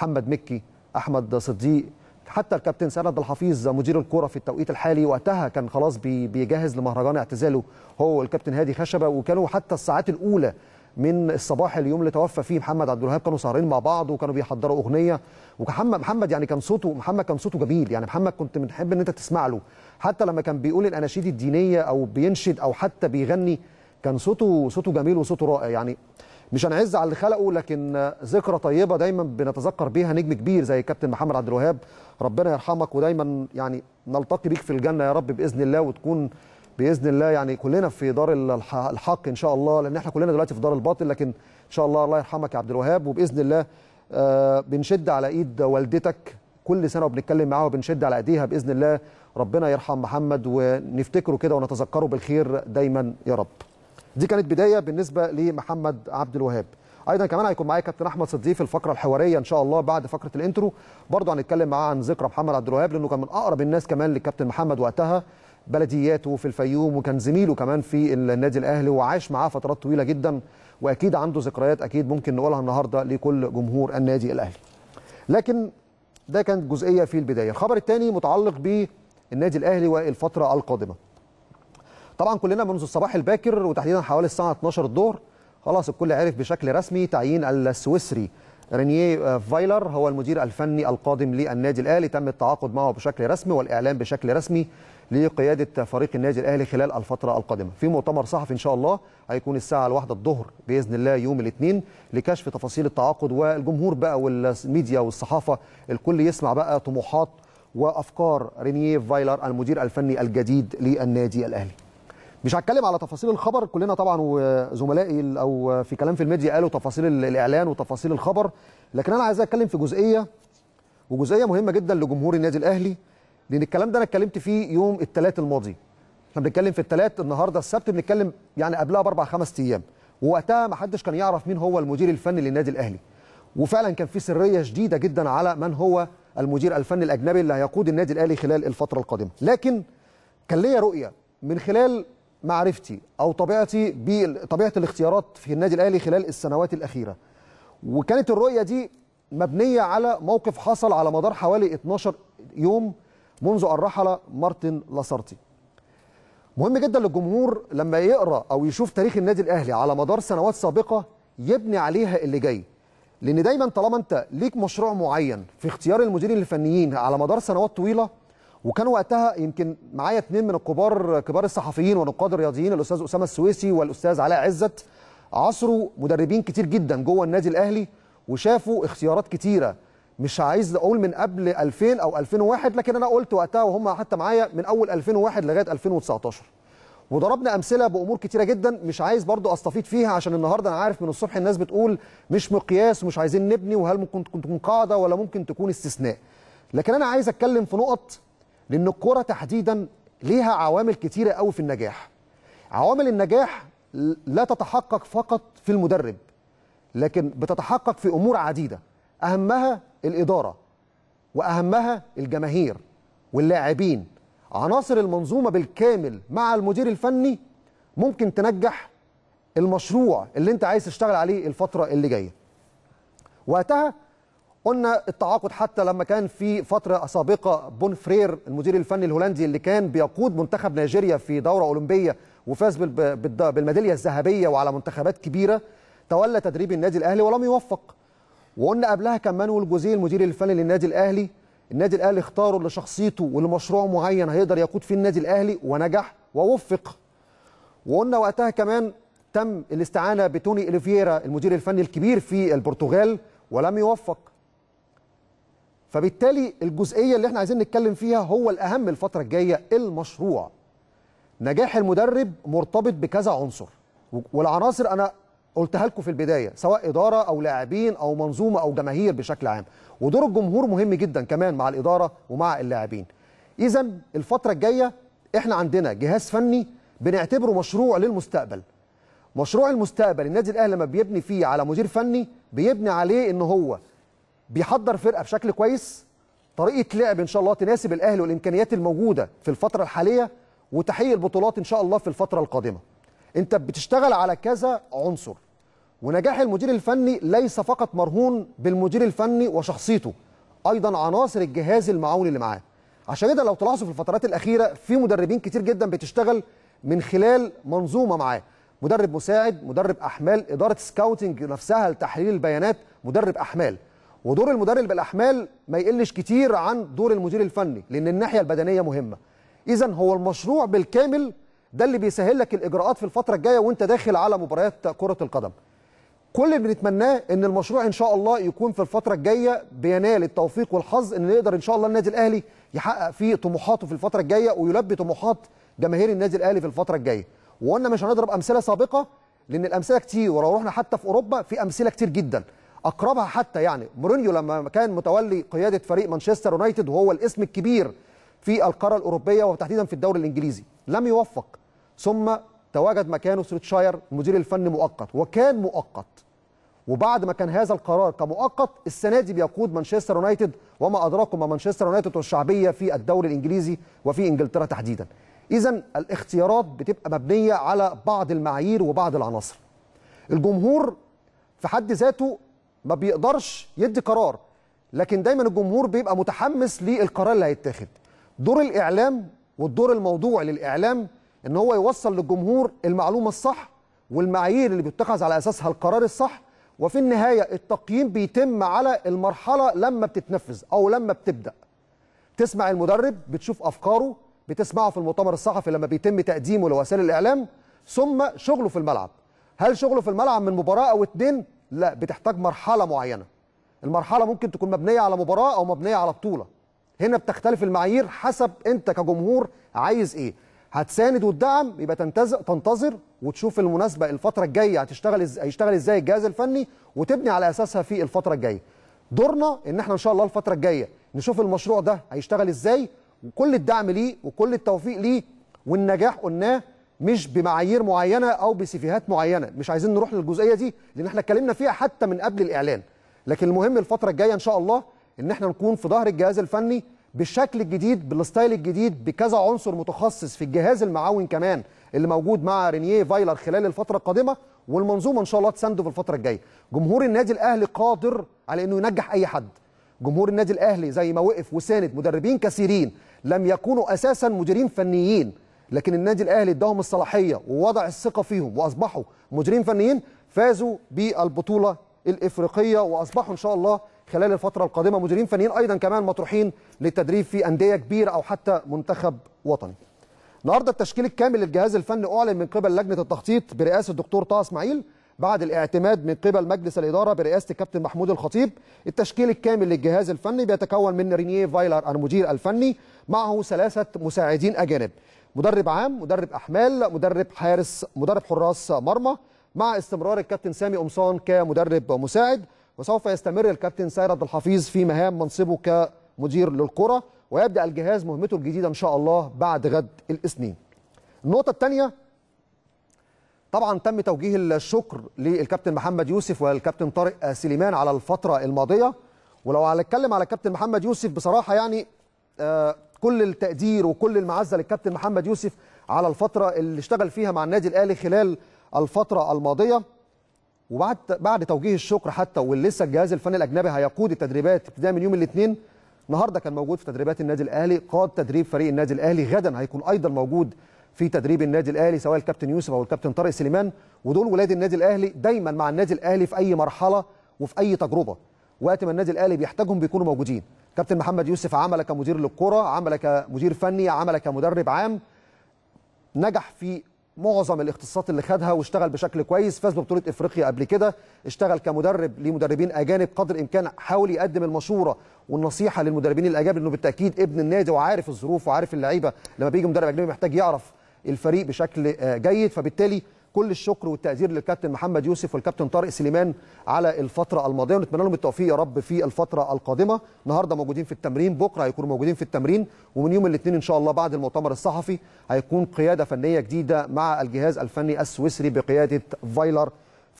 محمد مكي احمد صديق حتى الكابتن سند الحفيظ مدير الكوره في التوقيت الحالي وقتها كان خلاص بيجهز لمهرجان اعتزاله هو والكابتن هادي خشبه وكانوا حتى الساعات الاولى من الصباح اليوم اللي توفى فيه محمد عبد الوهاب كانوا سهرين مع بعض وكانوا بيحضروا اغنيه ومحمد محمد يعني كان صوته محمد كان صوته جميل يعني محمد كنت بتحب ان انت تسمع له حتى لما كان بيقول الاناشيد الدينيه او بينشد او حتى بيغني كان صوته صوته جميل وصوته رائع يعني مش هنعز على اللي خلقه لكن ذكرى طيبه دايما بنتذكر بيها نجم كبير زي كابتن محمد عبد الوهاب ربنا يرحمك ودايما يعني نلتقي بيك في الجنه يا رب باذن الله وتكون باذن الله يعني كلنا في دار الحق ان شاء الله لان احنا كلنا دلوقتي في دار الباطل لكن ان شاء الله الله يرحمك يا عبد الوهاب وباذن الله آه بنشد على ايد والدتك كل سنه وبنتكلم معاها وبنشد على ايديها باذن الله ربنا يرحم محمد ونفتكره كده ونتذكره بالخير دايما يا رب دي كانت بدايه بالنسبه لمحمد عبد الوهاب ايضا كمان هيكون معايا كابتن احمد صديق في الفقره الحواريه ان شاء الله بعد فقره الانترو برضه هنتكلم معاه عن ذكرى محمد عبد الوهاب لانه كان من اقرب الناس كمان للكابتن محمد وقتها بلدياته في الفيوم وكان زميله كمان في النادي الاهلي وعاش معاه فترات طويله جدا واكيد عنده ذكريات اكيد ممكن نقولها النهارده لكل جمهور النادي الاهلي لكن ده كانت جزئيه في البدايه الخبر الثاني متعلق بالنادي الاهلي والفتره القادمه طبعا كلنا منذ الصباح الباكر وتحديدا حوالي الساعه 12 الظهر خلاص الكل عرف بشكل رسمي تعيين السويسري رينيه فايلر هو المدير الفني القادم للنادي الاهلي تم التعاقد معه بشكل رسمي والاعلان بشكل رسمي لقياده فريق النادي الاهلي خلال الفتره القادمه في مؤتمر صحفي ان شاء الله هيكون الساعه الواحدة الظهر باذن الله يوم الاثنين لكشف تفاصيل التعاقد والجمهور بقى والميديا والصحافه الكل يسمع بقى طموحات وافكار رينيه فايلر المدير الفني الجديد للنادي الاهلي مش هتكلم على تفاصيل الخبر كلنا طبعا وزملائي او في كلام في الميديا قالوا تفاصيل الاعلان وتفاصيل الخبر لكن انا عايز اتكلم في جزئيه وجزئيه مهمه جدا لجمهور النادي الاهلي لان الكلام ده انا اتكلمت فيه يوم الثلاث الماضي احنا بنتكلم في الثلاث النهارده السبت بنتكلم يعني قبلها باربع خمس ايام ووقتها ما حدش كان يعرف مين هو المدير الفني للنادي الاهلي وفعلا كان في سريه شديده جدا على من هو المدير الفني الاجنبي اللي هيقود النادي الاهلي خلال الفتره القادمه لكن كان ليا رؤيه من خلال معرفتي او طبيعتي بطبيعه الاختيارات في النادي الاهلي خلال السنوات الاخيره وكانت الرؤيه دي مبنيه على موقف حصل على مدار حوالي 12 يوم منذ ان رحل مارتن لاسارتي مهم جدا للجمهور لما يقرا او يشوف تاريخ النادي الاهلي على مدار سنوات سابقه يبني عليها اللي جاي لان دايما طالما انت ليك مشروع معين في اختيار المديرين الفنيين على مدار سنوات طويله وكان وقتها يمكن معايا اثنين من الكبار كبار الصحفيين ونقاد الرياضيين الاستاذ اسامه السويسي والاستاذ علاء عزت عصروا مدربين كتير جدا جوه النادي الاهلي وشافوا اختيارات كتيره مش عايز اقول من قبل 2000 او 2001 لكن انا قلت وقتها وهم حتى معايا من اول 2001 لغايه 2019 وضربنا امثله بامور كتيره جدا مش عايز برضو استفيض فيها عشان النهارده انا عارف من الصبح الناس بتقول مش مقياس ومش عايزين نبني وهل ممكن تكون قاعده ولا ممكن تكون استثناء لكن انا عايز اتكلم في نقط لأن الكورة تحديدا ليها عوامل كتيرة قوي في النجاح عوامل النجاح لا تتحقق فقط في المدرب لكن بتتحقق في أمور عديدة أهمها الإدارة وأهمها الجماهير واللاعبين عناصر المنظومة بالكامل مع المدير الفني ممكن تنجح المشروع اللي انت عايز تشتغل عليه الفترة اللي جاية وقتها قلنا التعاقد حتى لما كان في فترة سابقة بون فرير المدير الفني الهولندي اللي كان بيقود منتخب نيجيريا في دورة أولمبية وفاز بالميدالية الذهبية وعلى منتخبات كبيرة تولى تدريب النادي الأهلي ولم يوفق وقلنا قبلها كان مانويل جوزيه المدير الفني للنادي الأهلي النادي الأهلي اختاره لشخصيته ولمشروع معين هيقدر يقود فيه النادي الأهلي ونجح ووفق وقلنا وقتها كمان تم الاستعانة بتوني إليفييرا المدير الفني الكبير في البرتغال ولم يوفق فبالتالي الجزئيه اللي احنا عايزين نتكلم فيها هو الاهم الفتره الجايه المشروع نجاح المدرب مرتبط بكذا عنصر والعناصر انا قلتها لكم في البدايه سواء اداره او لاعبين او منظومه او جماهير بشكل عام ودور الجمهور مهم جدا كمان مع الاداره ومع اللاعبين اذا الفتره الجايه احنا عندنا جهاز فني بنعتبره مشروع للمستقبل مشروع المستقبل النادي الاهلي لما بيبني فيه على مدير فني بيبني عليه ان هو بيحضر فرقه بشكل كويس طريقه لعب ان شاء الله تناسب الاهلي والامكانيات الموجوده في الفتره الحاليه وتحقيق البطولات ان شاء الله في الفتره القادمه انت بتشتغل على كذا عنصر ونجاح المدير الفني ليس فقط مرهون بالمدير الفني وشخصيته ايضا عناصر الجهاز المعاون اللي معاه عشان كده لو تلاحظوا في الفترات الاخيره في مدربين كتير جدا بتشتغل من خلال منظومه معاه مدرب مساعد مدرب احمال اداره سكاوتنج نفسها لتحليل البيانات مدرب احمال ودور المدرب بالاحمال ما يقلش كتير عن دور المدير الفني لان الناحيه البدنيه مهمه اذا هو المشروع بالكامل ده اللي بيسهل لك الاجراءات في الفتره الجايه وانت داخل على مباريات كره القدم كل اللي بنتمناه ان المشروع ان شاء الله يكون في الفتره الجايه بينال التوفيق والحظ ان نقدر ان شاء الله النادي الاهلي يحقق فيه طموحاته في الفتره الجايه ويلبي طموحات جماهير النادي الاهلي في الفتره الجايه وقلنا مش هنضرب امثله سابقه لان الامثله كتير ولو رحنا حتى في اوروبا في امثله كتير جدا اقربها حتى يعني مورينيو لما كان متولي قياده فريق مانشستر يونايتد وهو الاسم الكبير في القاره الاوروبيه وتحديدا في الدوري الانجليزي لم يوفق ثم تواجد مكانه سريتشاير المدير الفني مؤقت وكان مؤقت وبعد ما كان هذا القرار كمؤقت السنه دي بيقود مانشستر يونايتد وما ادراكم ما مانشستر يونايتد والشعبيه في الدوري الانجليزي وفي انجلترا تحديدا اذا الاختيارات بتبقى مبنيه على بعض المعايير وبعض العناصر الجمهور في حد ذاته ما بيقدرش يدي قرار لكن دايما الجمهور بيبقى متحمس للقرار اللي هيتاخد دور الاعلام والدور الموضوع للاعلام ان هو يوصل للجمهور المعلومه الصح والمعايير اللي بيتخذ على اساسها القرار الصح وفي النهايه التقييم بيتم على المرحله لما بتتنفذ او لما بتبدا تسمع المدرب بتشوف افكاره بتسمعه في المؤتمر الصحفي لما بيتم تقديمه لوسائل الاعلام ثم شغله في الملعب هل شغله في الملعب من مباراه او اتنين لا بتحتاج مرحله معينه المرحله ممكن تكون مبنيه على مباراه او مبنيه على بطوله هنا بتختلف المعايير حسب انت كجمهور عايز ايه هتساند وتدعم يبقى تنتظر تنتظر وتشوف المناسبه الفتره الجايه هتشتغل إز... هيشتغل ازاي الجهاز الفني وتبني على اساسها في الفتره الجايه دورنا ان احنا ان شاء الله الفتره الجايه نشوف المشروع ده هيشتغل ازاي وكل الدعم ليه وكل التوفيق ليه والنجاح قلناه مش بمعايير معينه او بسيفيهات معينه مش عايزين نروح للجزئيه دي لان احنا اتكلمنا فيها حتى من قبل الاعلان لكن المهم الفتره الجايه ان شاء الله ان احنا نكون في ظهر الجهاز الفني بالشكل الجديد بالستايل الجديد بكذا عنصر متخصص في الجهاز المعاون كمان اللي موجود مع رينيه فايلر خلال الفتره القادمه والمنظومه ان شاء الله تسنده في الفتره الجايه جمهور النادي الاهلي قادر على انه ينجح اي حد جمهور النادي الاهلي زي ما وقف وساند مدربين كثيرين لم يكونوا اساسا مديرين فنيين لكن النادي الاهلي اداهم الصلاحيه ووضع الثقه فيهم واصبحوا مديرين فنيين فازوا بالبطوله الافريقيه واصبحوا ان شاء الله خلال الفتره القادمه مديرين فنيين ايضا كمان مطروحين للتدريب في انديه كبيره او حتى منتخب وطني. النهارده التشكيل الكامل للجهاز الفني اعلن من قبل لجنه التخطيط برئاسه الدكتور طه اسماعيل بعد الاعتماد من قبل مجلس الاداره برئاسه الكابتن محمود الخطيب التشكيل الكامل للجهاز الفني بيتكون من رينيه فايلر المدير الفني معه ثلاثه مساعدين اجانب مدرب عام مدرب احمال مدرب حارس مدرب حراس مرمى مع استمرار الكابتن سامي قمصان كمدرب مساعد وسوف يستمر الكابتن سيد عبد الحفيظ في مهام منصبه كمدير للكره ويبدا الجهاز مهمته الجديده ان شاء الله بعد غد الاثنين النقطه الثانيه طبعا تم توجيه الشكر للكابتن محمد يوسف والكابتن طارق سليمان على الفتره الماضيه ولو هنتكلم على الكابتن محمد يوسف بصراحه يعني آه، كل التقدير وكل المعزه للكابتن محمد يوسف على الفتره اللي اشتغل فيها مع النادي الاهلي خلال الفتره الماضيه وبعد بعد توجيه الشكر حتى واللي لسه الجهاز الفني الاجنبي هيقود التدريبات ابتداء من يوم الاثنين النهارده كان موجود في تدريبات النادي الاهلي قاد تدريب فريق النادي الاهلي غدا هيكون ايضا موجود في تدريب النادي الاهلي سواء الكابتن يوسف او الكابتن طارق سليمان ودول ولاد النادي الاهلي دايما مع النادي الاهلي في اي مرحله وفي اي تجربه وقت ما النادي الاهلي بيحتاجهم بيكونوا موجودين كابتن محمد يوسف عمل كمدير للكره عمل كمدير فني عمل كمدرب عام نجح في معظم الاختصاصات اللي خدها واشتغل بشكل كويس فاز ببطوله افريقيا قبل كده اشتغل كمدرب لمدربين اجانب قدر الامكان حاول يقدم المشوره والنصيحه للمدربين الاجانب لانه بالتاكيد ابن النادي وعارف الظروف وعارف اللعيبه لما بيجي مدرب اجنبي محتاج يعرف الفريق بشكل آه، جيد فبالتالي كل الشكر والتقدير للكابتن محمد يوسف والكابتن طارق سليمان على الفتره الماضيه ونتمنى لهم التوفيق يا رب في الفتره القادمه النهارده موجودين في التمرين بكره هيكونوا موجودين في التمرين ومن يوم الاثنين ان شاء الله بعد المؤتمر الصحفي هيكون قياده فنيه جديده مع الجهاز الفني السويسري بقياده فايلر